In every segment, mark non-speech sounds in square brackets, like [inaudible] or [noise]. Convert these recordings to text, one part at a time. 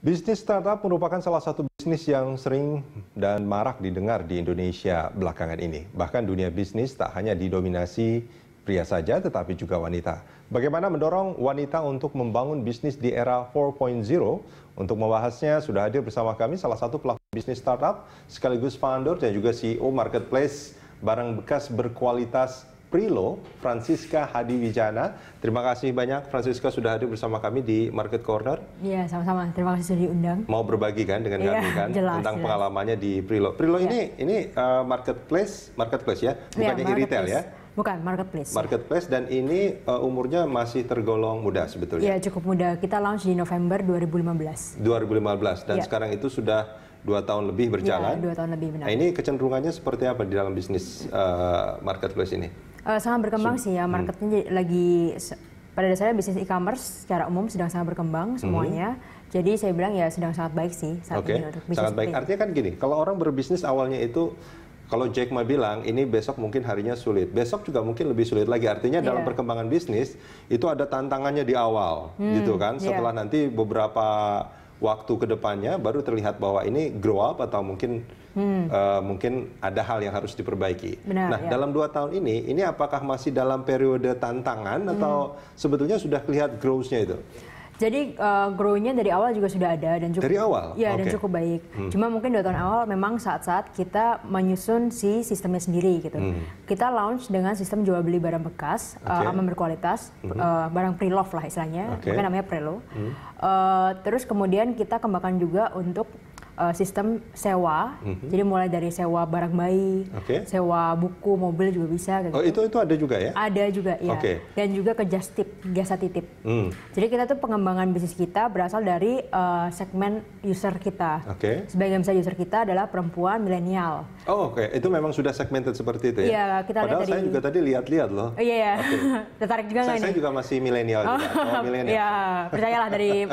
Bisnis startup merupakan salah satu bisnis yang sering dan marak didengar di Indonesia belakangan ini. Bahkan dunia bisnis tak hanya didominasi pria saja tetapi juga wanita. Bagaimana mendorong wanita untuk membangun bisnis di era 4.0? Untuk membahasnya sudah hadir bersama kami salah satu pelaku bisnis startup sekaligus founder dan juga CEO marketplace barang bekas berkualitas Prilo, Francisca Hadi Wijana. Terima kasih banyak Francisca sudah hadir bersama kami di Market Corner. Iya, sama-sama. Terima kasih sudah diundang. Mau berbagi kan dengan ya, kami kan [laughs] jelas, tentang jelas. pengalamannya di Prilo. Prilo ya. ini ini uh, marketplace, marketplace ya, iya, bukannya ya, retail ya. Bukan marketplace. Marketplace dan ini uh, umurnya masih tergolong muda sebetulnya. Iya, cukup muda. Kita launch di November 2015. 2015 dan ya. sekarang itu sudah dua tahun lebih berjalan. Ya, dua tahun lebih benar. Nah, ini kecenderungannya seperti apa di dalam bisnis uh, marketplace ini? Uh, sangat berkembang so, sih ya hmm. marketnya hmm. lagi pada dasarnya bisnis e-commerce secara umum sedang sangat berkembang hmm. semuanya. Hmm. Jadi saya bilang ya sedang sangat baik sih saat okay. ini untuk Sangat baik. Artinya kan gini, kalau orang berbisnis awalnya itu kalau Jack Ma bilang ini besok mungkin harinya sulit, besok juga mungkin lebih sulit lagi. Artinya yeah. dalam perkembangan bisnis itu ada tantangannya di awal, hmm, gitu kan. Iya. Setelah yeah. nanti beberapa waktu kedepannya baru terlihat bahwa ini grow up atau mungkin hmm. uh, mungkin ada hal yang harus diperbaiki. Benar, nah, ya. dalam dua tahun ini, ini apakah masih dalam periode tantangan atau hmm. sebetulnya sudah kelihatan growth-nya itu? Jadi uh, grow-nya dari awal juga sudah ada dan cukup dari awal. Ya, okay. dan cukup baik. Hmm. Cuma mungkin dua tahun awal memang saat-saat kita menyusun si sistemnya sendiri gitu. Hmm. Kita launch dengan sistem jual beli barang bekas eh, okay. uh, aman berkualitas, hmm. uh, barang pre-love lah istilahnya, okay. Mungkin namanya prelo. Hmm. Uh, terus kemudian kita kembangkan juga untuk uh, sistem sewa. Mm-hmm. Jadi mulai dari sewa barang bayi, okay. sewa buku, mobil juga bisa. Oh, gitu. Oh itu itu ada juga ya? Ada juga ya. Okay. Dan juga ke just tip, jasa titip. Mm. Jadi kita tuh pengembangan bisnis kita berasal dari uh, segmen user kita. Oke. Okay. Sebagian besar user kita adalah perempuan milenial. Oh oke, okay. itu memang sudah segmented seperti itu ya? Iya kita Padahal dari... saya juga tadi lihat-lihat loh. Oh, iya. Yeah. Okay. [laughs] Tertarik juga nggak nih? Saya juga masih milenial juga. Oh, oh milenial. [laughs] ya percayalah dari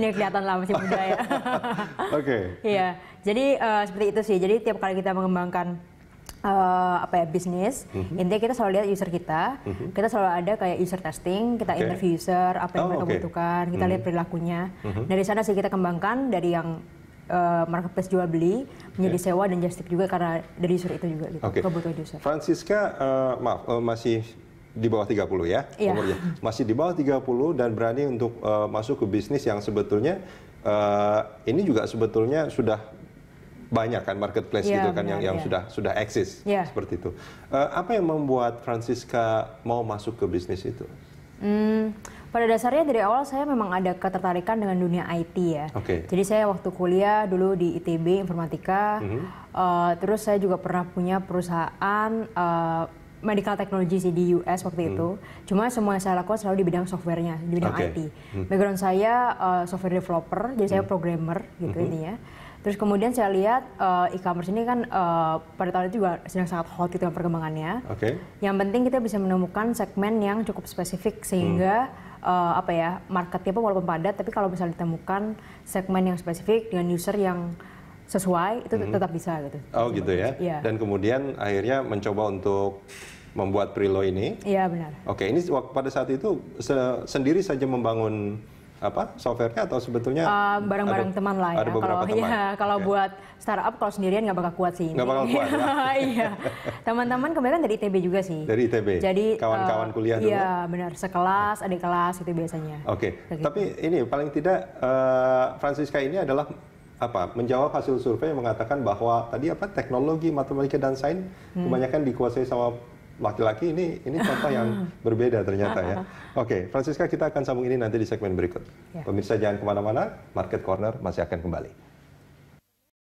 ini kelihatan lah masih muda ya. [laughs] oke. okay. Iya. Iya. iya. Jadi uh, seperti itu sih. Jadi tiap kali kita mengembangkan uh, apa ya bisnis mm-hmm. intinya kita selalu lihat user kita mm-hmm. kita selalu ada kayak user testing kita okay. interview user apa yang oh, mereka okay. butuhkan kita mm-hmm. lihat mhm. perilakunya mm-hmm. dari sana sih kita kembangkan dari yang uh, marketplace jual beli menjadi okay. Iya. sewa dan justip juga karena dari user itu juga gitu okay. kebutuhan user Francisca uh, maaf uh, masih di bawah 30 ya yeah. umurnya masih di bawah 30 dan berani untuk uh, masuk ke bisnis yang sebetulnya uh, ini juga sebetulnya sudah banyak kan marketplace yeah, gitu kan benar, yang yang yeah. sudah sudah eksis yeah. seperti itu. Uh, apa yang membuat Francisca mau masuk ke bisnis itu? Hmm, pada dasarnya dari awal saya memang ada ketertarikan dengan dunia IT ya. Okay. Jadi saya waktu kuliah dulu di ITB Informatika, mm -hmm. uh, terus saya juga pernah punya perusahaan uh, medical technology sih di US waktu hmm. itu. Cuma semua yang saya lakukan selalu di bidang softwarenya, di bidang okay. IT. Hmm. Background saya uh, software developer, jadi hmm. saya programmer gitu hmm. intinya. Terus kemudian saya lihat uh, e-commerce ini kan uh, pada tahun itu juga sedang sangat hot itu kan perkembangannya. Okay. Yang penting kita bisa menemukan segmen yang cukup spesifik sehingga hmm. uh, apa ya marketnya pun walaupun padat, tapi kalau bisa ditemukan segmen yang spesifik dengan user yang sesuai itu hmm. tetap bisa gitu. Oh gitu ya. ya. Dan kemudian akhirnya mencoba untuk membuat Prilo ini. Iya benar. Oke, ini pada saat itu se sendiri saja membangun apa softwarenya atau sebetulnya barang-barang uh, teman lah ya. Ada kalau, teman. Ya, kalau okay. buat startup kalau sendirian nggak bakal kuat sih. Nggak bakal kuat. Ya? [laughs] Iya. Teman-teman kemarin dari ITB juga sih. Dari ITB. Jadi kawan-kawan uh, kuliah iya, dulu. Iya benar. Sekelas, adik kelas itu biasanya. Oke. Okay. Gitu. Tapi ini paling tidak uh, Francisca ini adalah apa menjawab hasil survei yang mengatakan bahwa tadi apa teknologi matematika dan sains hmm. kebanyakan dikuasai sama laki-laki ini ini contoh yang [laughs] berbeda ternyata ya. [laughs] Oke, okay, Francisca kita akan sambung ini nanti di segmen berikut. Ya. Pemirsa jangan kemana-mana, Market Corner masih akan kembali.